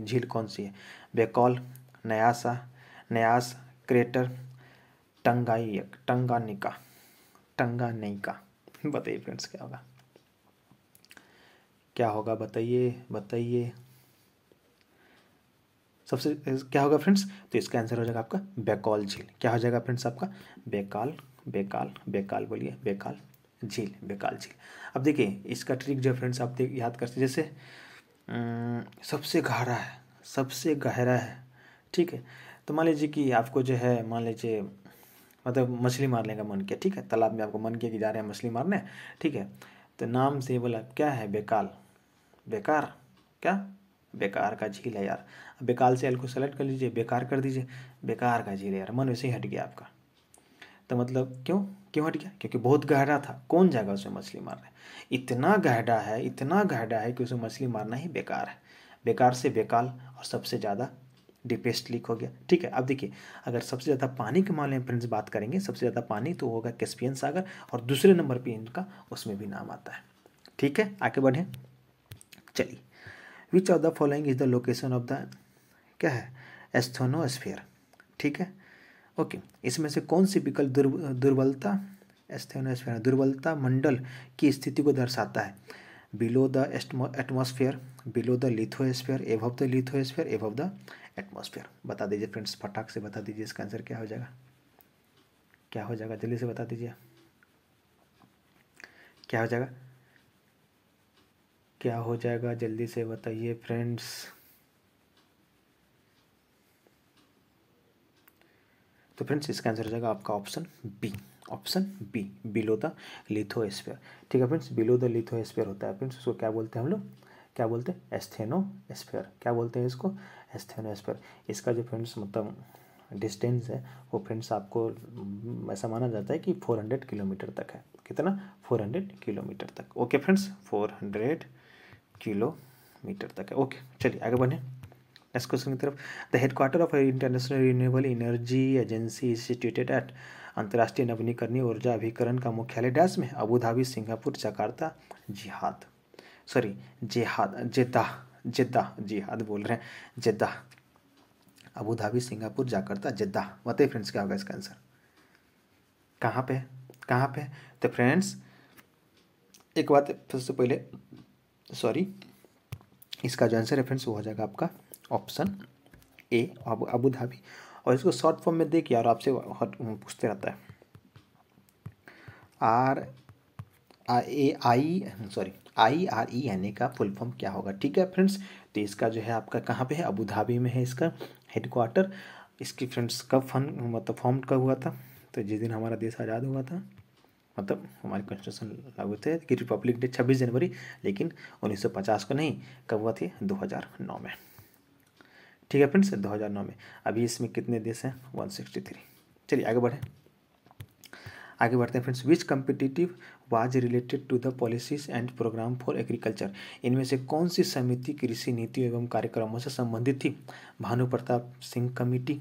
झील कौन सी है Baikal Nyasa Nyasa crater Tanganyika Tanganyika Tanganyika बताइए फ्रेंड्स क्या होगा क्या होगा बताइए बताइए सबसे क्या होगा फ्रेंड्स तो इसका आंसर हो जाएगा आपका बेकॉल झील क्या हो जाएगा फ्रेंड्स आपका बेकाल बेकाल बेकाल बोलिए बेकाल झील बेकाल झील अब देखिए इसका ट्रिक जो फ्रेंड्स आप देख याद करते जैसे सबसे गहरा है सबसे गहरा है ठीक है तो मान लीजिए कि आपको जो है मान लीजिए मतलब मछली मारने का मन किया ठीक है तालाब में आपको मन किया कि जा रहे हैं मछली मारने ठीक है तो नाम से बोला क्या है बेकाल बेकार क्या बेकार का झील है यार बेकार से एल को सेलेक्ट कर लीजिए बेकार कर दीजिए बेकार का झील है यार मन वैसे ही हट गया आपका तो मतलब क्यों क्यों हट गया क्योंकि बहुत गहरा था कौन जाएगा उसमें मछली मारने इतना गहरा है इतना गहरा है कि उसे मछली मारना ही बेकार है बेकार से बेकार और सबसे ज़्यादा डिपेस्ट लीक हो गया ठीक है अब देखिए अगर सबसे ज़्यादा पानी के मामले में फ्रेंड्स बात करेंगे सबसे ज़्यादा पानी तो होगा कैस्पियन सागर और दूसरे नंबर पे इनका उसमें भी नाम आता है ठीक है आगे बढ़ें चलिए which of the following is the location of the क्या है एस्थोनोस्फियर ठीक है ओके इसमें से कौन सी विकल्प दुर, दुर्बलता एस्थोनोस्फियर दुर्बलता मंडल की स्थिति को दर्शाता है below the atmosphere below the lithosphere above the lithosphere above the atmosphere बता दीजिए फ्रेंड्स फटाक से बता दीजिए इसका आंसर क्या हो जाएगा क्या हो जाएगा जल्दी से बता दीजिए क्या हो जाएगा क्या हो जाएगा जल्दी से बताइए फ्रेंड्स तो फ्रेंड्स इसका आंसर हो जाएगा आपका option B option B below the lithosphere ठीक है friends below the lithosphere होता है फ्रेंड्स उसको क्या बोलते हैं हम लोग क्या बोलते हैं एस्थेनो एस्पेयर क्या बोलते हैं इसको एस्थेनो एस्पेयर इसका जो फ्रेंड्स मतलब डिस्टेंस है वो फ्रेंड्स आपको ऐसा माना जाता है कि 400 किलोमीटर तक है कितना 400 किलोमीटर तक ओके फ्रेंड्स 400 किलोमीटर तक है ओके चलिए आगे बढ़ें नेक्स्ट क्वेश्चन की तरफ the headquarter of international renewable energy agency instituted at अंतर्राष्ट्रीय नवीनीकरणीय ऊर्जा अभिकरण का मुख्यालय डैश में अबू धाबी सिंगापुर जकार्ता जिहाद सॉरी जेहाद जेदा जेदा जिहाद बोल रहे हैं Jeddah Abu Dhabi Singapore Jakarta Jeddah बताइए फ्रेंड्स क्या होगा इसका आंसर कहाँ पे है कहाँ पे तो फ्रेंड्स एक बात सबसे पहले सॉरी इसका जो आंसर है फ्रेंड्स वो हो जाएगा आपका ऑप्शन ए अबू धाबी और इसको शॉर्ट फॉर्म में देखिए और आपसे पूछते रहता है R A I sorry I R E N A का फुल फॉर्म क्या होगा ठीक है फ्रेंड्स तो इसका जो है आपका कहाँ पे है अबू धाबी में है इसका हेडक्वार्टर इसकी फ्रेंड्स कब फन मतलब फॉर्म कब हुआ था तो जिस दिन हमारा देश आज़ाद हुआ था मतलब हमारी कॉन्स्टिट्यूशन लागू थे कि रिपब्लिक डे छब्बीस जनवरी लेकिन 1950 को नहीं कब हुआ थी 2009 में ठीक है फ्रेंड्स 2009 में अभी इसमें कितने देश हैं 163 चलिए आगे बढ़ें आगे बढ़ते हैं friends which competitive was related to the policies and programme for agriculture इनमें से कौन सी समिति कृषि नीतियों एवं कार्यक्रमों से संबंधित थी Bhanu Pratap Singh committee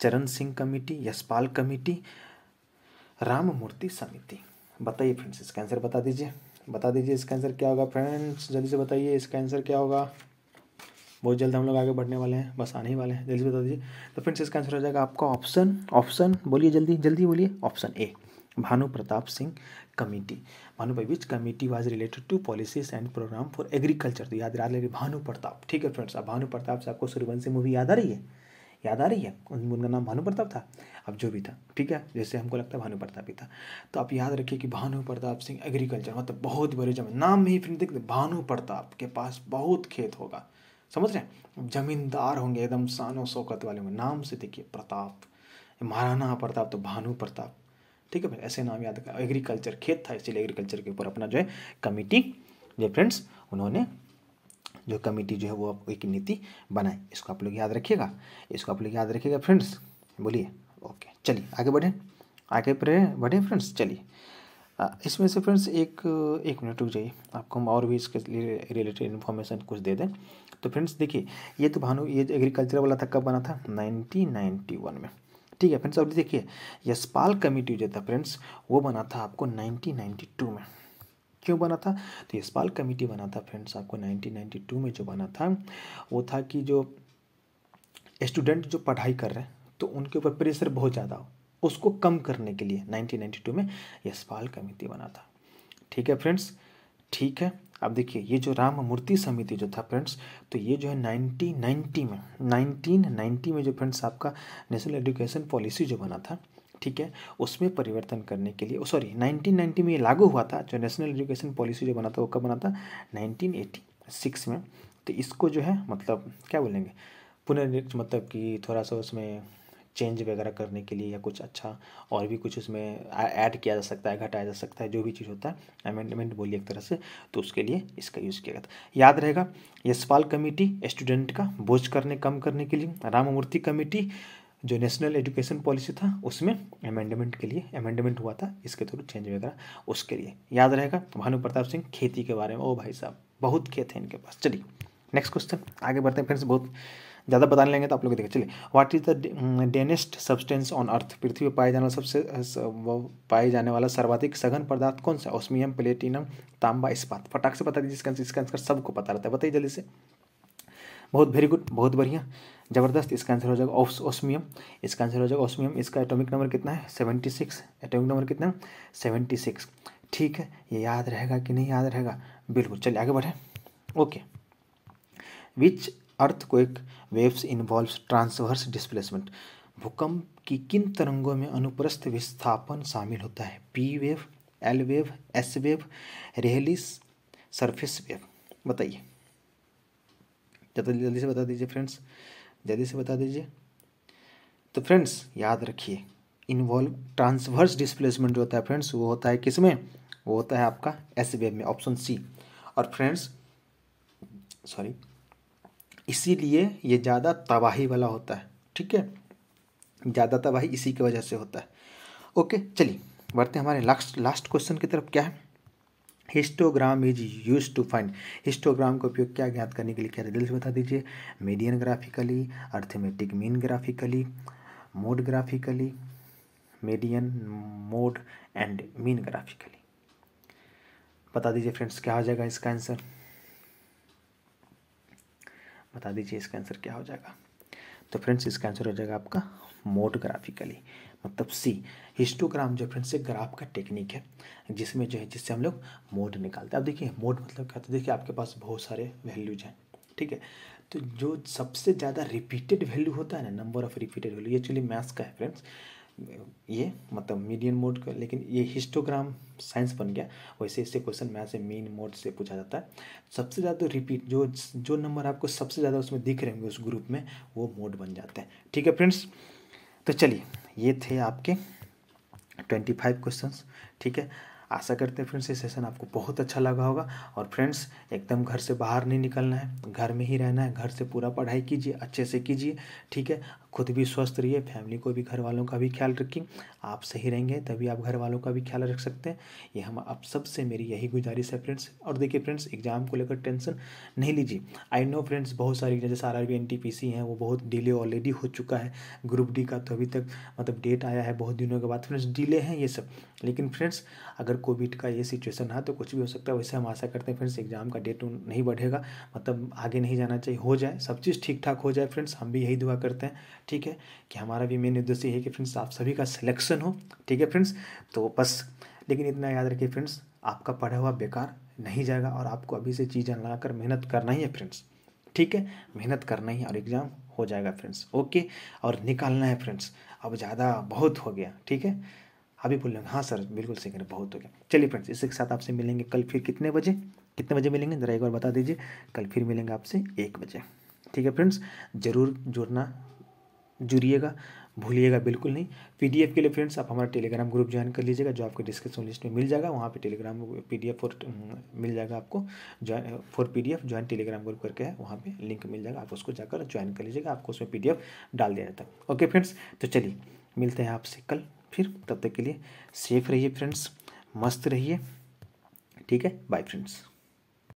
Charan Singh committee Yashpal committee Ram Murthy समिति बताइए फ्रेंड्स इसका आंसर बता दीजिए बता दीजिए इसका आंसर क्या होगा फ्रेंड्स जल्दी से बताइए इसका आंसर क्या होगा बहुत जल्द हम लोग आगे बढ़ने वाले हैं बस आने ही वाले हैं जल्दी से बता दीजिए तो फ्रेंड्स इसका आंसर हो जाएगा आपका ऑप्शन ऑप्शन बोलिए जल्दी जल्दी बोलिए option A Bhanu Pratap Singh committee Bhanu भाई which committee was related to policies and programme for agriculture तो याद रहा भानु प्रताप ठीक है फ्रेंड्स अब भानु प्रताप से आपको सूर्यवंशी मूवी याद आ रही है याद आ रही है उनका नाम भानु प्रताप था अब जो भी था ठीक है जैसे हमको लगता है भानु प्रताप ही था तो आप याद रखिए कि भानु प्रताप सिंह एग्रीकल्चर मतलब बहुत बड़े जमीन नाम में ही फिर देखते भानु प्रताप के पास बहुत खेत होगा समझ रहे हैं जमींदार होंगे एकदम सानो शौकत वाले में नाम से देखिए प्रताप महाराणा प्रताप तो भानु प्रताप ठीक है भाई ऐसे नाम याद एग्रीकल्चर खेत था इसीलिए एग्रीकल्चर के ऊपर अपना जो है कमेटी जो फ्रेंड्स उन्होंने जो कमेटी जो है वो एक नीति बनाए इसको आप लोग याद रखिएगा इसको आप लोग याद रखिएगा फ्रेंड्स बोलिए ओके चलिए आगे बढ़ें आगे बढ़ें फ्रेंड्स चलिए इसमें से फ्रेंड्स एक एक मिनट रुक जाइए आपको हम और भी इसके लिए रिलेटेड इन्फॉर्मेशन कुछ दे दें तो फ्रेंड्स देखिए ये तो भानु ये एग्रीकल्चर वाला था कब बना था 1991 में ठीक है फ्रेंड्स अब देखिए यशपाल कमेटी जो था फ्रेंड्स वो बना था आपको 1992 में क्यों बना था तो यशपाल कमेटी बना था फ्रेंड्स आपको 1992 में जो बना था वो था कि जो स्टूडेंट जो पढ़ाई कर रहे हैं तो उनके ऊपर प्रेशर बहुत ज़्यादा हो उसको कम करने के लिए 1992 में यशपाल कमेटी बना था ठीक है फ्रेंड्स ठीक है अब देखिए ये जो राम मूर्ति समिति जो था फ्रेंड्स तो ये जो है 1990 में 1990 में जो फ्रेंड्स आपका नेशनल एजुकेशन पॉलिसी जो बना था ठीक है उसमें परिवर्तन करने के लिए सॉरी 1990 में ये लागू हुआ था जो नेशनल एजुकेशन पॉलिसी जो बना था वो कब बना था 1986 में तो इसको जो है मतलब क्या बोलेंगे पुनर्निर्देश मतलब कि थोड़ा सा उसमें चेंज वगैरह करने के लिए या कुछ अच्छा और भी कुछ उसमें ऐड किया जा सकता है घटाया जा सकता है जो भी चीज़ होता है अमेंडमेंट बोलिए एक तरह से तो उसके लिए इसका यूज़ किया जाता है याद रहेगा यशपाल कमेटी स्टूडेंट का बोझ करने कम करने के लिए राममूर्ति कमेटी जो नेशनल एजुकेशन पॉलिसी था उसमें अमेंडमेंट के लिए अमेंडमेंट हुआ था इसके थ्रू चेंज वगैरह उसके लिए याद रहेगा भानु प्रताप सिंह खेती के बारे में ओ भाई साहब बहुत खेत है इनके पास चलिए नेक्स्ट क्वेश्चन आगे बढ़ते हैं फ्रेंड्स बहुत ज़्यादा बताने लेंगे तो आप लोग देखें चलिए what is the densest substance on earth पृथ्वी पर पाए जाने वाला सबसे पाए जाने वाला सर्वाधिक सघन पदार्थ कौन सा ओस्मियम प्लेटिनम तांबा इस्पात फटाक से बता दीजिए इसका इसका आंसर सबको पता रहता है बताइए जल्दी से बहुत वेरी गुड बहुत बढ़िया ज़बरदस्त इसका आंसर हो जाएगा ऑफ ऑस्मियम इसका आंसर हो जाएगा ऑस्मियम इसका एटॉमिक नंबर कितना है सेवेंटी सिक्स एटोमिक नंबर कितना है सेवेंटी सिक्स ठीक है ये याद रहेगा कि नहीं याद रहेगा बिल्कुल चलिए आगे बढ़ें ओके विच अर्थ को एक वेव्स इन्वॉल्व ट्रांसवर्स डिस्प्लेसमेंट भूकंप की किन तरंगों में अनुप्रस्थ विस्थापन शामिल होता है P wave L wave S wave Rayleigh surface wave बताइए जल्दी जल्दी से बता दीजिए फ्रेंड्स जल्दी से बता दीजिए तो फ्रेंड्स याद रखिए इन्वॉल्व ट्रांसवर्स डिस्प्लेसमेंट जो होता है फ्रेंड्स वो होता है किस में वो होता है आपका एस में ऑप्शन सी और फ्रेंड्स सॉरी इसीलिए ये ज़्यादा तबाही वाला होता है ठीक है ज़्यादा तबाही इसी की वजह से होता है ओके चलिए बढ़ते हैं हमारे लास्ट लास्ट क्वेश्चन की तरफ क्या है histogram is use to find histogram का उपयोग क्या ज्ञात करने के लिए क्या रिजल्ट बता दीजिए median graphically arithmetic mean graphically mode graphically median mode and mean graphically बता दीजिए फ्रेंड्स क्या हो जाएगा इसका आंसर बता दीजिए इसका आंसर क्या हो जाएगा तो फ्रेंड्स इसका आंसर हो जाएगा आपका मोड ग्राफिकली मतलब सी हिस्टोग्राम जो फ्रेंड्स एक ग्राफ का टेक्निक है जिसमें जो है जिससे हम लोग मोड निकालते हैं अब देखिए मोड मतलब क्या होता तो है देखिए आपके पास बहुत सारे वैल्यूज हैं ठीक है तो जो सबसे ज़्यादा रिपीटेड वैल्यू होता है ना नंबर ऑफ रिपीटेड वैल्यू ये एक्चुअली मैथ्स का है फ्रेंड्स ये मतलब मीडियन मोड का लेकिन ये हिस्टोग्राम साइंस बन गया वैसे इससे क्वेश्चन मैथ से मीन मोड से पूछा जाता है सबसे ज़्यादा रिपीट जो जो नंबर आपको सबसे ज़्यादा उसमें दिख रहे होंगे उस ग्रुप में वो मोड बन जाते हैं ठीक है फ्रेंड्स तो चलिए ये थे आपके ट्वेंटी फाइव क्वेश्चन ठीक है आशा करते हैं फ्रेंड्स ये सेशन आपको बहुत अच्छा लगा होगा और फ्रेंड्स एकदम घर से बाहर नहीं निकलना है घर में ही रहना है घर से पूरा पढ़ाई कीजिए अच्छे से कीजिए ठीक है खुद भी स्वस्थ रहिए फैमिली को भी घर वालों का भी ख्याल रखिए आप सही रहेंगे तभी आप घर वालों का भी ख्याल रख सकते हैं ये हम आप सबसे मेरी यही गुजारिश है फ्रेंड्स और देखिए फ्रेंड्स एग्जाम को लेकर टेंशन नहीं लीजिए आई नो फ्रेंड्स बहुत सारी जैसे R R B N T P C हैं वो बहुत डिले ऑलरेडी हो चुका है ग्रुप डी का तो अभी तक मतलब डेट आया है बहुत दिनों के बाद फ्रेंड्स डिले हैं ये सब लेकिन फ्रेंड्स अगर कोविड का ये सिचुएशन है तो कुछ भी हो सकता है वैसे हम आशा करते हैं फ्रेंड्स एग्जाम का डेट नहीं बढ़ेगा मतलब आगे नहीं जाना चाहिए हो जाए सब चीज़ ठीक ठाक हो जाए फ्रेंड्स हम भी यही दुआ करते हैं ठीक है कि हमारा भी मेन उद्देश्य है कि फ्रेंड्स आप सभी का सिलेक्शन हो ठीक है फ्रेंड्स तो बस लेकिन इतना याद रखिए फ्रेंड्स आपका पढ़ा हुआ बेकार नहीं जाएगा और आपको अभी से चीज़ें लगाकर मेहनत करना ही है फ्रेंड्स ठीक है मेहनत करना ही और एग्ज़ाम हो जाएगा फ्रेंड्स ओके और निकालना है फ्रेंड्स अब ज़्यादा बहुत हो गया ठीक है अभी बोल रहे हाँ सर बिल्कुल सही करें बहुत हो गया चलिए फ्रेंड्स इसी के साथ आपसे मिलेंगे कल फिर कितने बजे कितने बजे मिलेंगे ज़रा एक बार बता दीजिए कल फिर मिलेंगे आपसे एक बजे ठीक है फ्रेंड्स ज़रूर जुड़ना जुड़िएगा भूलिएगा बिल्कुल नहीं पीडीएफ के लिए फ्रेंड्स आप हमारा टेलीग्राम ग्रुप ज्वाइन कर लीजिएगा जो आपके डिस्क्रिप्शन लिस्ट में मिल जाएगा वहाँ पे टेलीग्राम पीडीएफ फॉर मिल जाएगा आपको join for PDF join Telegram group करके है वहाँ पे लिंक मिल जाएगा आप उसको जाकर ज्वाइन कर लीजिएगा आपको उसमें पी डाल दिया जाता है ओके फ्रेंड्स तो चलिए मिलते हैं आपसे कल फिर तब तक के लिए सेफ रहिए फ्रेंड्स मस्त रहिए ठीक है बाय फ्रेंड्स